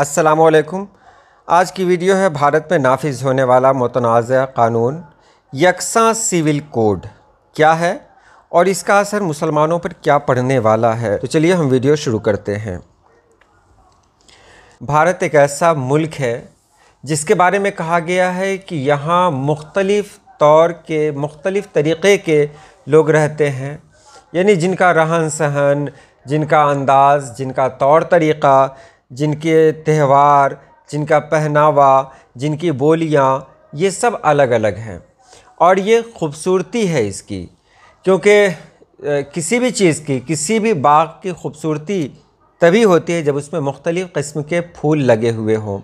असलकुम आज की वीडियो है भारत में नाफिज होने वाला मतनाज़ कानून यकसा सिविल कोड क्या है और इसका असर मुसलमानों पर क्या पड़ने वाला है तो चलिए हम वीडियो शुरू करते हैं भारत एक ऐसा मुल्क है जिसके बारे में कहा गया है कि यहाँ मुख्तलिफ़ तौर के मुख्तलिफ़ तरीक़े के लोग रहते हैं यानी जिनका रहन सहन जिनका अंदाज़ जिनका तौर तरीक़ा जिनके त्यौहार जिनका पहनावा जिनकी बोलियाँ ये सब अलग अलग हैं और ये ख़ूबसूरती है इसकी क्योंकि किसी भी चीज़ की किसी भी बाग की ख़ूबसूरती तभी होती है जब उसमें मुख्तलिफ़ किस्म के फूल लगे हुए हों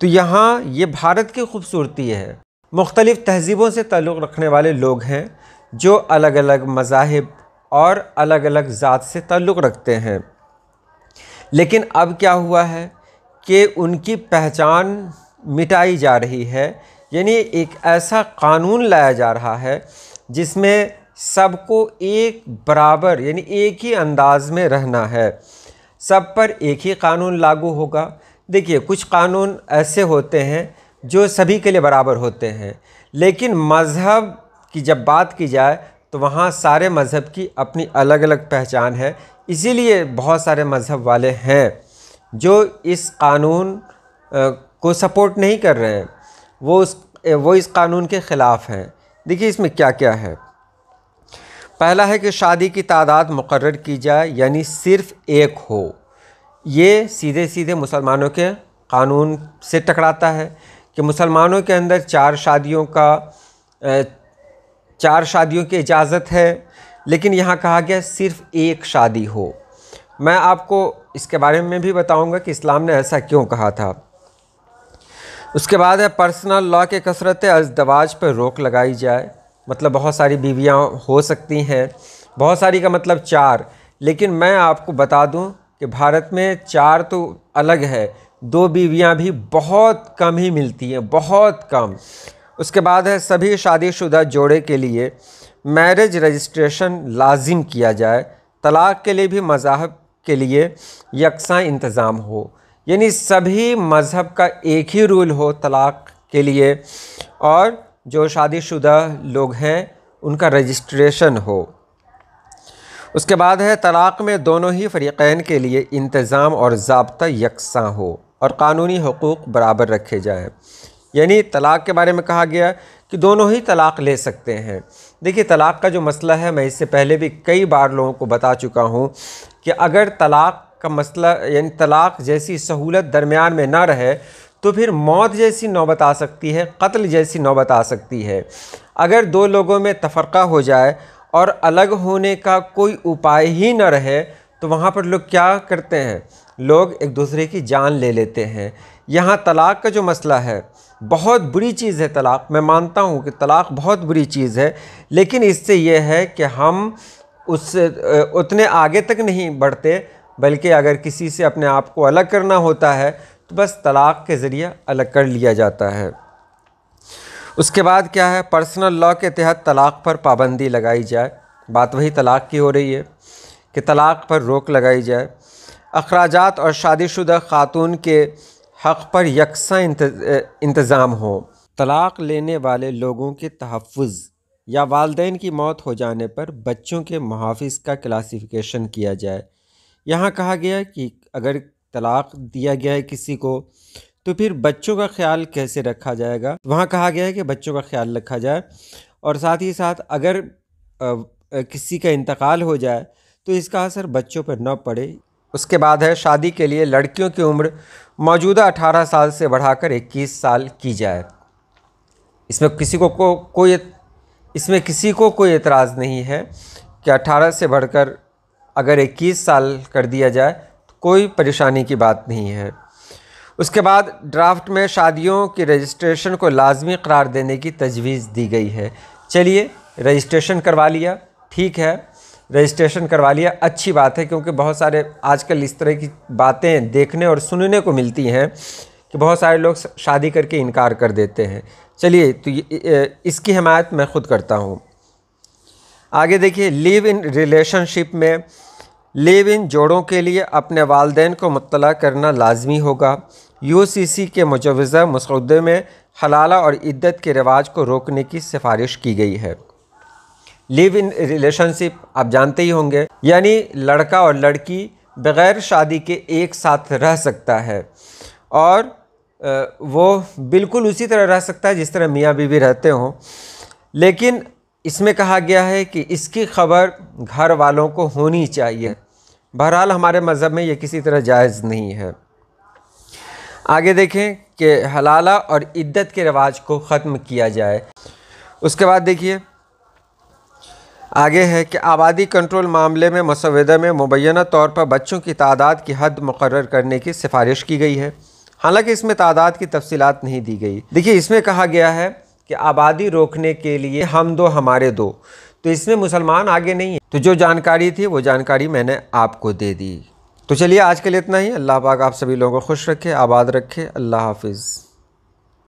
तो यहाँ ये भारत की ख़ूबसूरती है मुख्तलिफ़ तहज़ीबों से ताल्लुक़ रखने वाले लोग हैं जो अलग अलग मज़ाहब और अलग अलग ज़ात से ताल्लुक़ रखते हैं लेकिन अब क्या हुआ है कि उनकी पहचान मिटाई जा रही है यानी एक ऐसा कानून लाया जा रहा है जिसमें सबको एक बराबर यानी एक ही अंदाज में रहना है सब पर एक ही कानून लागू होगा देखिए कुछ कानून ऐसे होते हैं जो सभी के लिए बराबर होते हैं लेकिन मज़हब की जब बात की जाए तो वहाँ सारे मज़हब की अपनी अलग अलग पहचान है इसीलिए बहुत सारे मज़हब वाले हैं जो इस कानून को सपोर्ट नहीं कर रहे हैं वो उस वो इस कानून के ख़िलाफ़ हैं देखिए इसमें क्या क्या है पहला है कि शादी की तादाद मुकर की जाए यानी सिर्फ़ एक हो ये सीधे सीधे मुसलमानों के कानून से टकराता है कि मुसलमानों के अंदर चार शादियों का चार शादियों की इजाज़त है लेकिन यहाँ कहा गया सिर्फ एक शादी हो मैं आपको इसके बारे में भी बताऊंगा कि इस्लाम ने ऐसा क्यों कहा था उसके बाद है पर्सनल लॉ के कसरत अजदवाज पर रोक लगाई जाए मतलब बहुत सारी बीवियाँ हो सकती हैं बहुत सारी का मतलब चार लेकिन मैं आपको बता दूं कि भारत में चार तो अलग है दो बीवियाँ भी बहुत कम ही मिलती हैं बहुत कम उसके बाद है सभी शादीशुदा जोड़े के लिए मैरिज रजिस्ट्रेशन लाजिम किया जाए तलाक़ के लिए भी मज़ाहब के लिए यकसा इंतज़ाम हो यानी सभी मज़हब का एक ही रूल हो तलाक़ के लिए और जो शादीशुदा लोग हैं उनका रजिस्ट्रेशन हो उसके बाद है तलाक़ में दोनों ही फ़रीक़ैन के लिए इंतज़ाम और जबता यकसा हो और कानूनी हकूक़ बराबर रखे जाएँ यानी तलाक़ के बारे में कहा गया कि दोनों ही तलाक़ ले सकते हैं देखिए तलाक़ का जो मसला है मैं इससे पहले भी कई बार लोगों को बता चुका हूँ कि अगर तलाक़ का मसला यानी तलाक़ जैसी सहूलत दरमियान में ना रहे तो फिर मौत जैसी नौबत आ सकती है कत्ल जैसी नौबत आ सकती है अगर दो लोगों में तफरक़ा हो जाए और अलग होने का कोई उपाय ही न रहे तो वहाँ पर लोग क्या करते हैं लोग एक दूसरे की जान ले लेते हैं यहाँ तलाक़ का जो मसला है बहुत बुरी चीज़ है तलाक़ मैं मानता हूँ कि तलाक़ बहुत बुरी चीज़ है लेकिन इससे यह है कि हम उस उतने आगे तक नहीं बढ़ते बल्कि अगर किसी से अपने आप को अलग करना होता है तो बस तलाक़ के ज़रिए अलग कर लिया जाता है उसके बाद क्या है पर्सनल लॉ के तहत तलाक़ पर पाबंदी लगाई जाए बात वही तलाक़ की हो रही है कि तलाक़ पर रोक लगाई जाए अखराज और शादीशुदा ख़ातून के हक़ पर यकसा इंतज़ाम हो तलाक़ लेने वाले लोगों के तहफ़ या वालदे की मौत हो जाने पर बच्चों के मुहाफ़ का क्लासिफ़िकेशन किया जाए यहाँ कहा गया कि अगर तलाक़ दिया गया है किसी को तो फिर बच्चों का ख्याल कैसे रखा जाएगा वहाँ कहा गया है कि बच्चों का ख्याल रखा जाए और साथ ही साथ अगर आ, आ, किसी का इंतकाल हो जाए तो इसका असर बच्चों पर न पड़े उसके बाद है शादी के लिए लड़कियों की उम्र मौजूदा 18 साल से बढ़ाकर 21 साल की जाए इसमें किसी को, को कोई इसमें किसी को कोई एतराज़ नहीं है कि 18 से बढ़कर अगर 21 साल कर दिया जाए तो कोई परेशानी की बात नहीं है उसके बाद ड्राफ्ट में शादियों की रजिस्ट्रेशन को लाजमी करार देने की तजवीज़ दी गई है चलिए रजिस्ट्रेशन करवा लिया ठीक है रजिस्ट्रेशन करवा लिया अच्छी बात है क्योंकि बहुत सारे आजकल इस तरह की बातें देखने और सुनने को मिलती हैं कि बहुत सारे लोग शादी करके इनकार कर देते हैं चलिए तो इसकी हमायत मैं खुद करता हूँ आगे देखिए लिव इन रिलेशनशिप में लिव इन जोड़ों के लिए अपने वालदेन को मुतला करना लाजमी होगा यूसीसी के मुजवज़ा मसौदे में हलाला और इद्दत के रिवाज को रोकने की सिफारिश की गई है लिव इन रिलेशनशिप आप जानते ही होंगे यानी लड़का और लड़की बग़ैर शादी के एक साथ रह सकता है और वो बिल्कुल उसी तरह रह सकता है जिस तरह मियाँ बीवी रहते हों लेकिन इसमें कहा गया है कि इसकी खबर घर वालों को होनी चाहिए बहरहाल हमारे मज़हब में ये किसी तरह जायज़ नहीं है आगे देखें कि हलाला और इद्दत के रिवाज को ख़त्म किया जाए उसके बाद देखिए आगे है कि आबादी कंट्रोल मामले में मसवदा में मुबैना तौर पर बच्चों की तादाद की हद मुकर करने की सिफारिश की गई है हालांकि इसमें तादाद की तफसीत नहीं दी गई देखिए इसमें कहा गया है कि आबादी रोकने के लिए हम दो हमारे दो तो इसमें मुसलमान आगे नहीं है तो जो जानकारी थी वो जानकारी मैंने आपको दे दी तो चलिए आज के लिए इतना ही अल्लाह पाक आप सभी लोगों को खुश रखे आबाद रखे अल्लाह हाफिज़